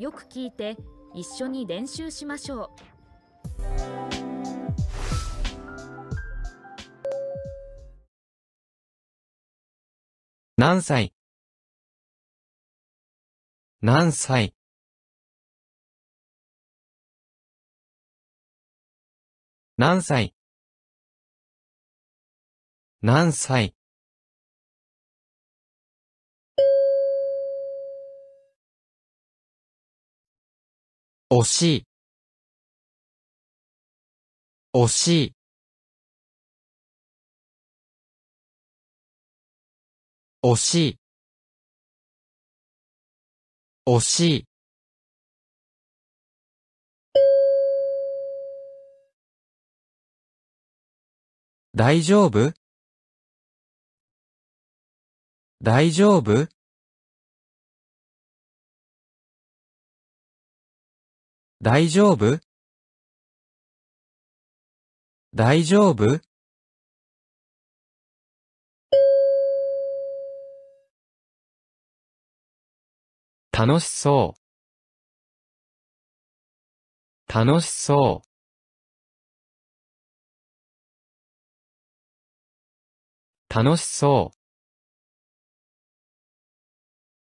よく聞いて一緒に練習しましょう。何歳何歳何歳何歳惜しい惜しい惜しい惜しい大丈夫大丈夫大丈夫大丈夫楽しそう。楽しそう。楽しそう。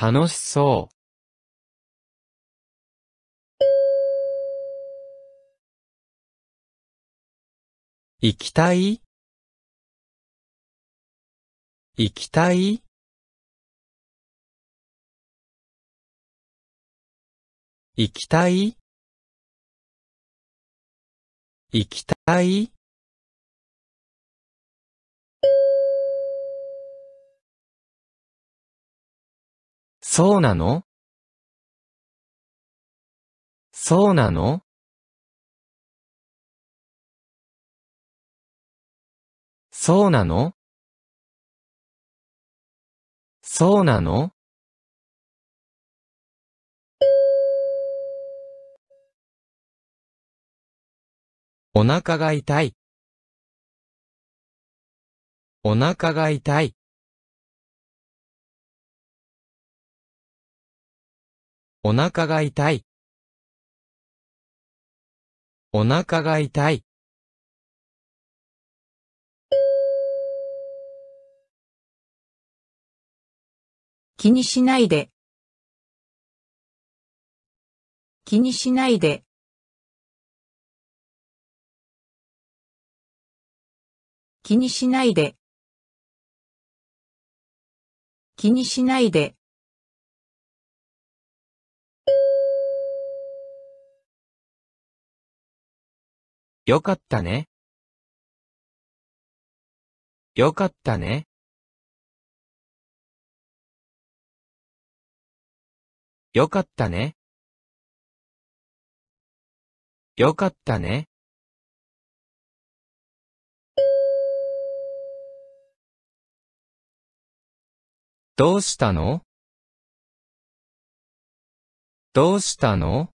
楽しそう。行きたい行きたい行きたい行きたいそうなのそうなのそうなのそうなのお腹が痛い。お腹が痛い。お腹が痛い。お腹が痛い。気にしないで。気にしないで。気にしないで。気にしないで。よかったね。よかったね。よかったね。よかったね。どうしたのどうしたの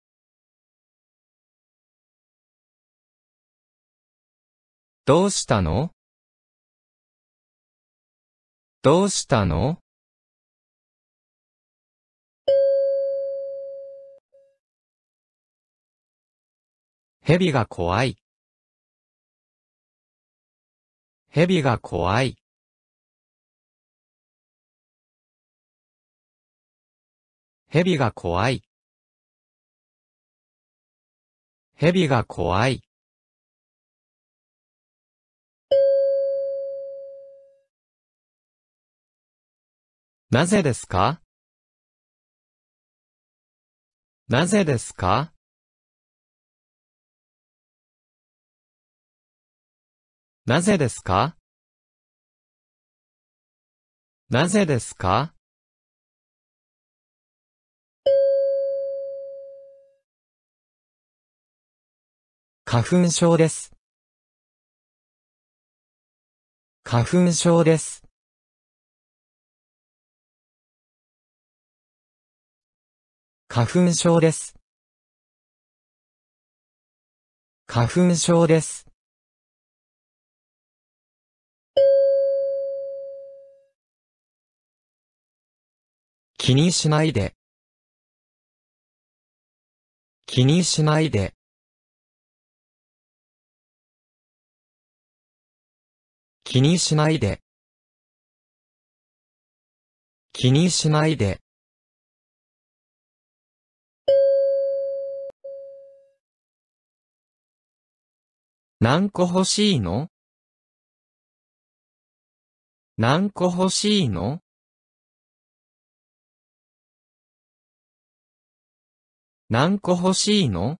どうしたのどうしたの蛇が怖い。蛇が怖い。蛇が怖い。蛇が怖い。なぜですかなぜですかなぜですかなぜですか花粉症です。花粉症です。花粉症です。花粉症です。気にしないで。気にしないで。気にしないで。気にしないで。何個欲しいの何個欲しいの何個欲しいの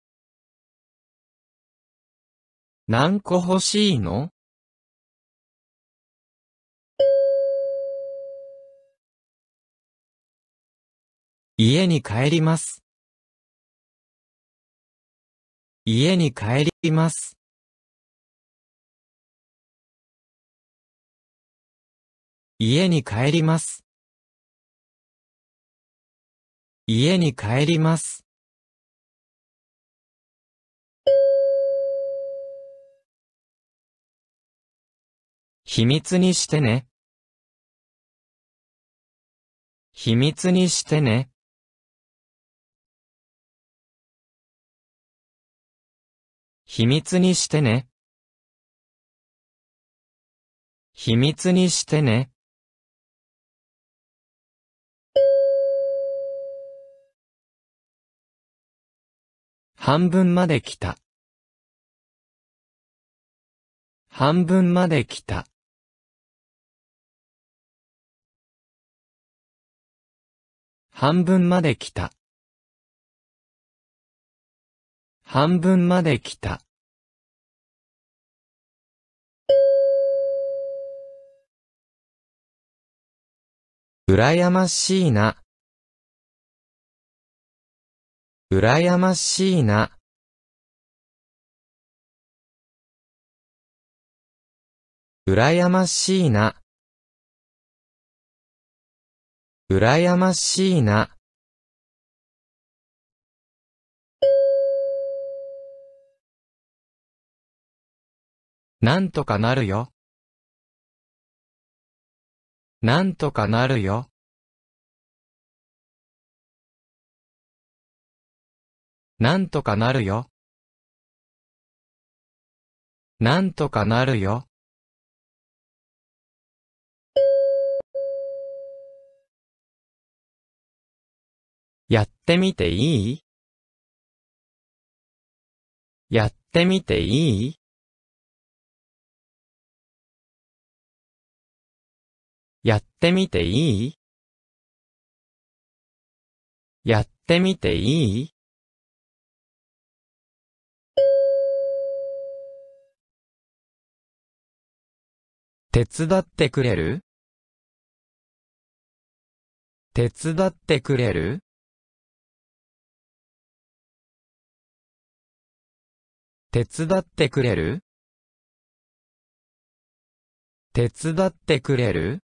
何個欲しいの家に帰ります。家に帰ります。家に帰ります。家に帰ります。秘密にしてね。秘密にしてね。秘密にしてね。秘密にしてね。半分まで来た。半分まで来た。半分まで来た。半分まで来た。やましいな。うらやましいな。うらやましいな。うらやましいな。なんとかなるよ。なんとかなるよ。なんとかなるよ。なんとかなるよ。やってみていいやってみていいやってみていいやってみていい手伝ってくれる手伝ってくれる手伝ってくれる手伝ってくれる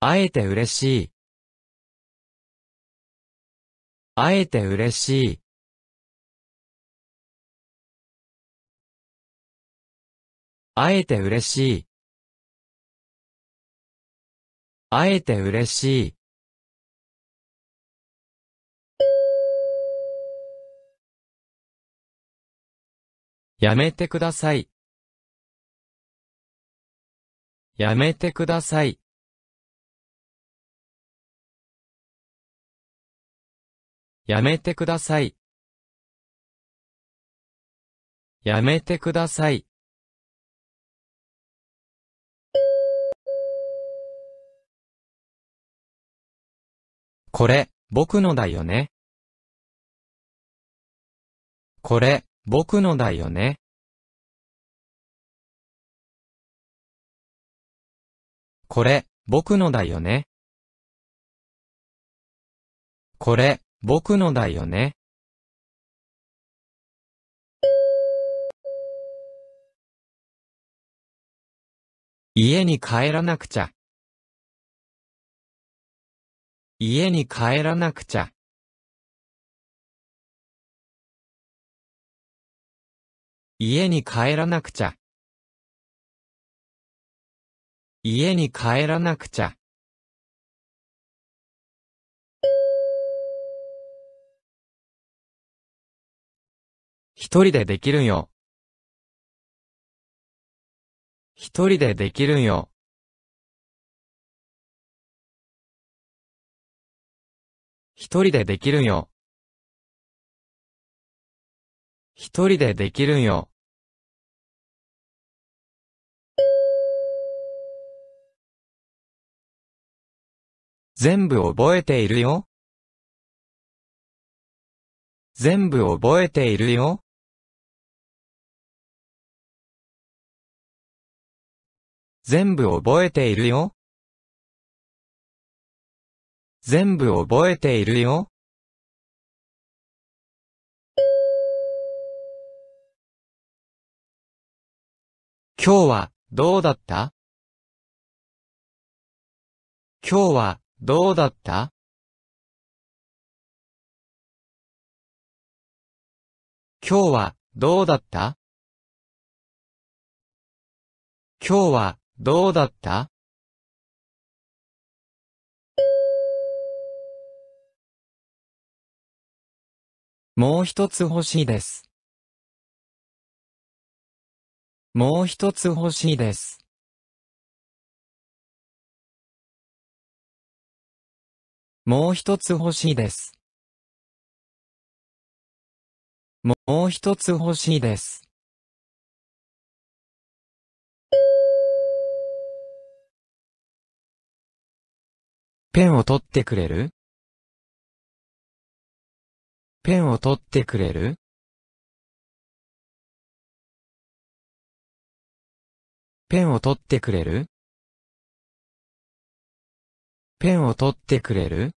会えて嬉しい。会えて嬉しい。会えて嬉しい。会えて嬉しい。やめてください。やめてください。やめてください。やめてください。これ、僕のだよね。これ、僕のだよね。これ、僕のだよね。これ、僕のだよね。家に帰らなくちゃ。家に帰らなくちゃ。家に帰らなくちゃ。家に帰らなくちゃ。一人でできるよ。一人でできるよ。一人でできるよ。一人でできるんよ。全部覚えているよ。全部覚えているよ。全部覚えているよ。全部覚えているよ。今日はどうだった今日はどうだった今日はどうだった今日はどうだったもう一つ欲しいです。もう一つ欲しいです。もう一つ欲しいです。もう一つ欲しいです。ペンを取ってくれるペンを取ってくれるペンを取ってくれるペンを取ってくれる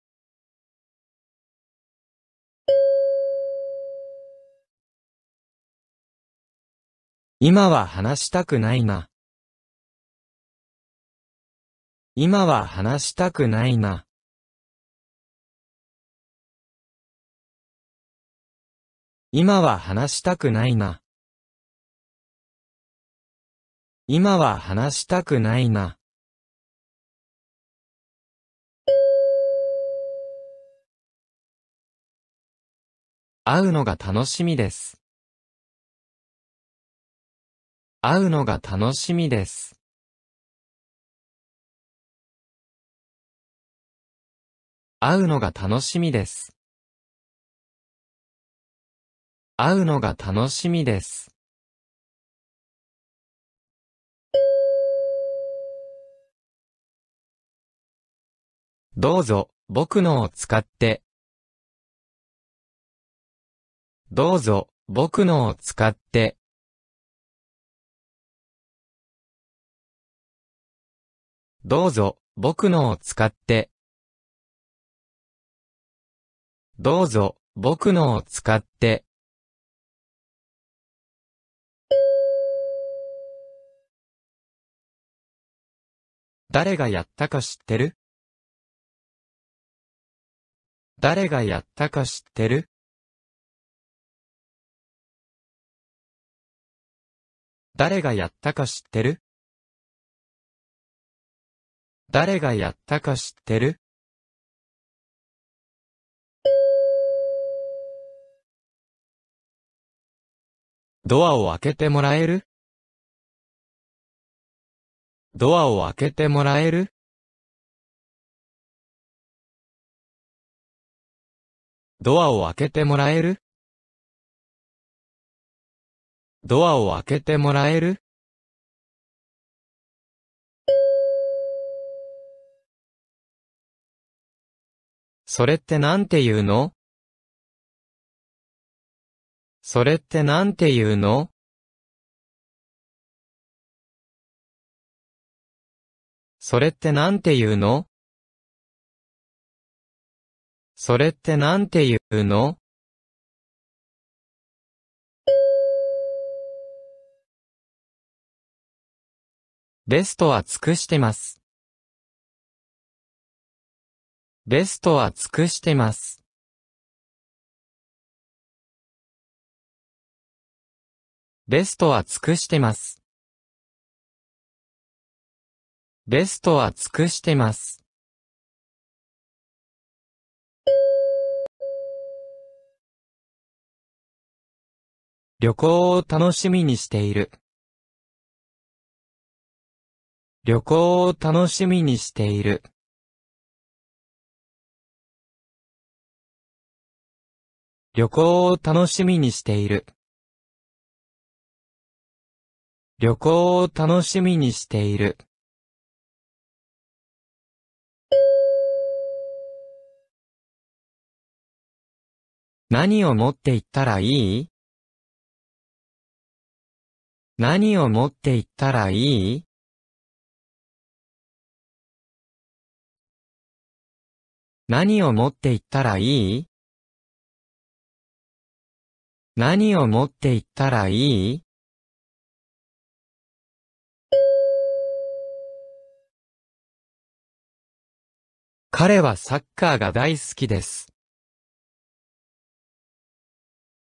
今は話したくないな。今は話したくないな。今は話したくないな。今は話したくないな。会うのが楽しみです。会うのが楽しみです。会うのが楽しみです。会うのが楽しみです。どうぞ、僕のを使って。どうぞ、僕のを使って。どうぞ、僕のを使って。どうぞ、僕のを使って。誰がやったか知ってる誰がやったか知ってる誰がやったか知ってる誰がやったか知ってるドアを開けてもらえるドアを開けてもらえるドアを開けてもらえるドアを開けてもらえるそれってなんて言うのそれってなんて言うのそれってなんて言うのそれってなんて言うのベストは尽くしてます。ベストは尽くしてます。ベストは尽くしてます。ベストは尽くしてます。旅行を楽しみにしている。旅行を楽しみにしている。旅行を楽しみにしている。旅行を楽しみにしている。何を持って行ったらいい何を持って行ったらいい何を持って行ったらいい何を持って行ったらいい彼はサッカーが大好きです。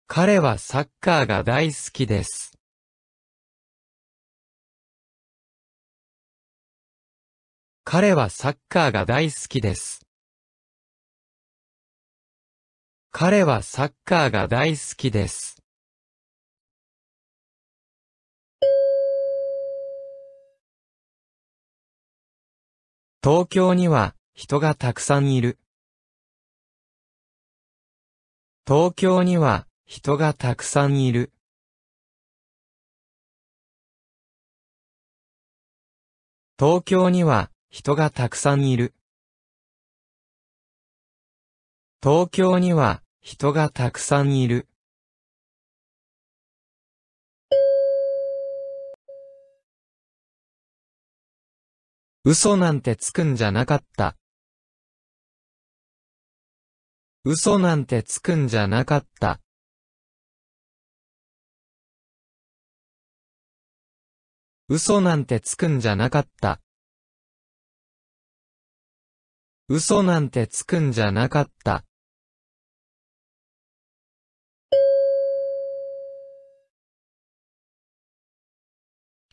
彼はサッカーが大好きです。彼はサッカーが大好きです。彼はサッカーが大好きです。東京には人がたくさんいる。東京には人がたくさんいる。東京には人がたくさんいる。東京には人がたくさんいる。嘘なんてつくんじゃなかった。嘘なんてつくんじゃなかった。嘘なんてつくんじゃなかった。嘘なんてつくんじゃなかった。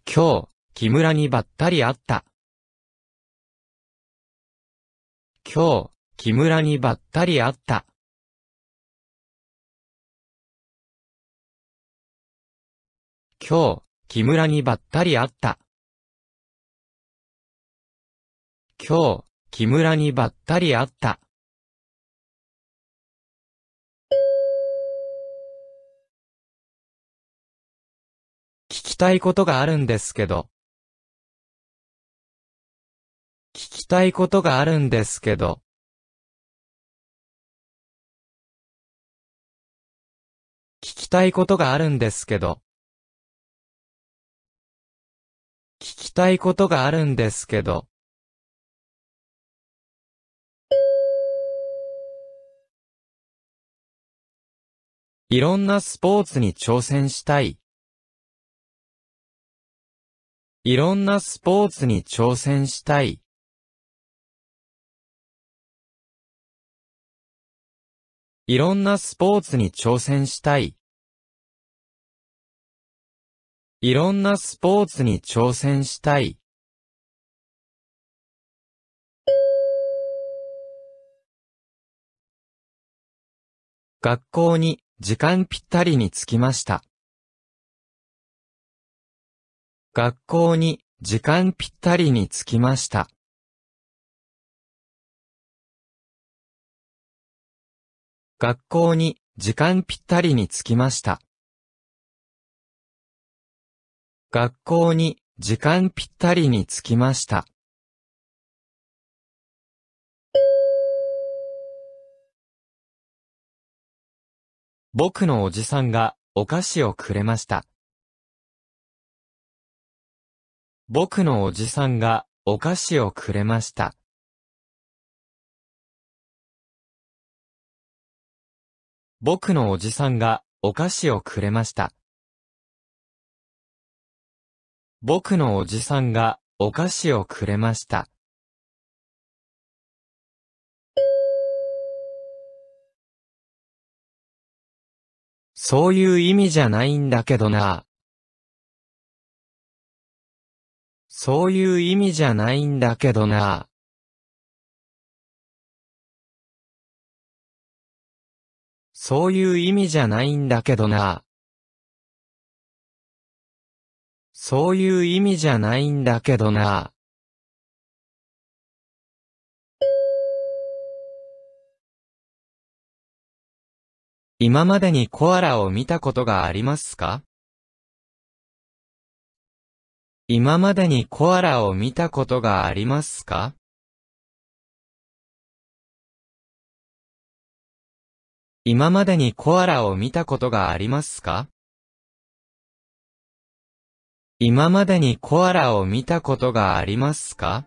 今日、木村にばったり会った。今日、木村にばったり会った。今日、木村にばったり会った。今日、木村にばったり会った。聞きたいことがあるんですけど。聞きたいことがあるんですけど。聞きたいことがあるんですけど。聞きたいことがあるんですけど。いろんなスポーツに挑戦したい。いろんなスポーツに挑戦したい。いろんなスポーツに挑戦したい。いろんなスポーツに挑戦したい。学校に時間ぴったりに着きました。学校に時間ぴったりに着きました。学校に時間ぴったりに着きました。学校に時間ぴったりに着きました。僕のおじさんがお菓子をくれました。僕のおじさんがお菓子をくれました。僕のおじさんがお菓子をくれました。僕のおじさんがお菓子をくれました。そういう意味じゃないんだけどな。そういう意味じゃないんだけどな。そういう意味じゃないんだけどな。そういう意味じゃないんだけどな。今までにコアラを見たことがありますか今までにコアラを見たことがありますか今までにコアラを見たことがありますか今までにコアラを見たことがありますか